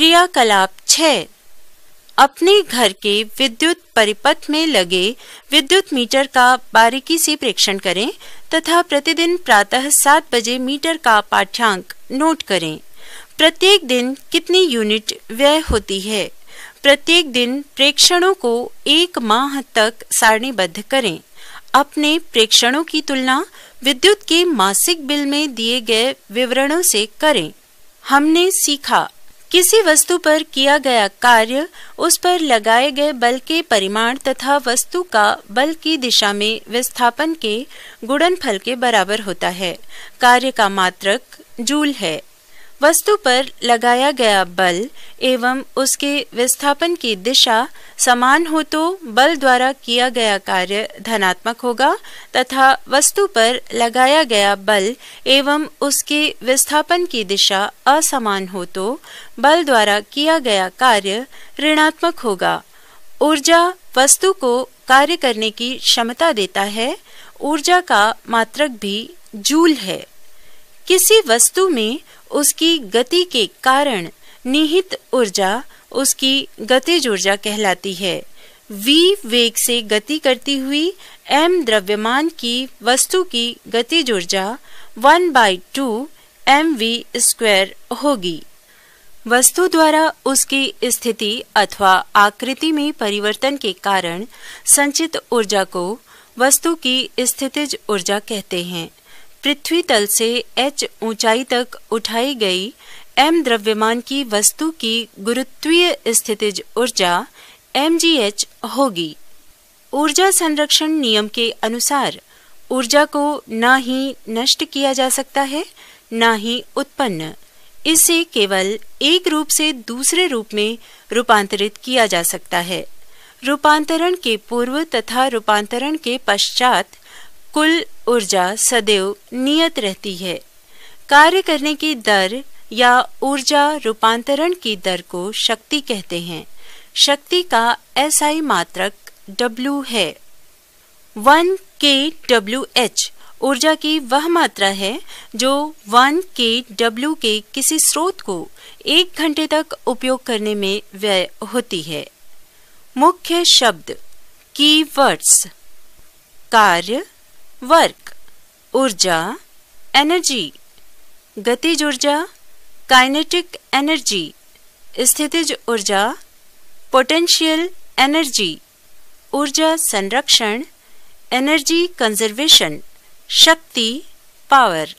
क्रियाकलाप छः अपने घर के विद्युत परिपथ में लगे विद्युत मीटर का बारीकी से प्रेक्षण करें तथा प्रतिदिन प्रातः सात बजे मीटर का पाठ्यांक नोट करें प्रत्येक दिन कितनी यूनिट व्यय होती है प्रत्येक दिन प्रेक्षणों को एक माह तक सारणीबद्ध करें अपने प्रेक्षणों की तुलना विद्युत के मासिक बिल में दिए गए विवरणों से करें हमने सीखा किसी वस्तु पर किया गया कार्य उस पर लगाए गए बल के परिमाण तथा वस्तु का बल की दिशा में विस्थापन के गुणनफल के बराबर होता है कार्य का मात्रक जूल है वस्तु पर लगाया गया बल एवं उसके विस्थापन की दिशा समान हो तो बल द्वारा किया गया कार्य धनात्मक होगा तथा वस्तु पर लगाया गया बल एवं उसके विस्थापन की दिशा असमान हो तो बल द्वारा किया गया कार्य ऋणात्मक होगा ऊर्जा वस्तु को कार्य करने की क्षमता देता है ऊर्जा का मात्रक भी जूल है किसी वस्तु में उसकी गति के कारण निहित ऊर्जा उसकी गतिज ऊर्जा कहलाती है v वेग से गति करती हुई m द्रव्यमान की वस्तु की गतिज ऊर्जा one by two m v square होगी वस्तु द्वारा उसकी स्थिति अथवा आकृति में परिवर्तन के कारण संचित ऊर्जा को वस्तु की स्थितिज ऊर्जा कहते हैं पृथ्वी तल से एच ऊंचाई तक उठाई गई एम द्रव्यमान की वस्तु की गुरुत्वीय स्थितिज ऊर्जा एम होगी ऊर्जा संरक्षण नियम के अनुसार ऊर्जा को ना ही नष्ट किया जा सकता है ना ही उत्पन्न इसे केवल एक रूप से दूसरे रूप में रूपांतरित किया जा सकता है रूपांतरण के पूर्व तथा रूपांतरण के पश्चात कुल ऊर्जा सदैव नियत रहती है कार्य करने की दर या ऊर्जा रूपांतरण की दर को शक्ति कहते हैं शक्ति का एसआई मात्रक W है वन के डब्ल्यू एच ऊर्जा की वह मात्रा है जो वन के डब्ल्यू के किसी स्रोत को एक घंटे तक उपयोग करने में व्यय होती है मुख्य शब्द कीवर्ड्स कार्य वर्क ऊर्जा एनर्जी गतिज ऊर्जा काइनेटिक एनर्जी स्थितिज ऊर्जा पोटेंशियल एनर्जी ऊर्जा संरक्षण एनर्जी कंजर्वेशन शक्ति पावर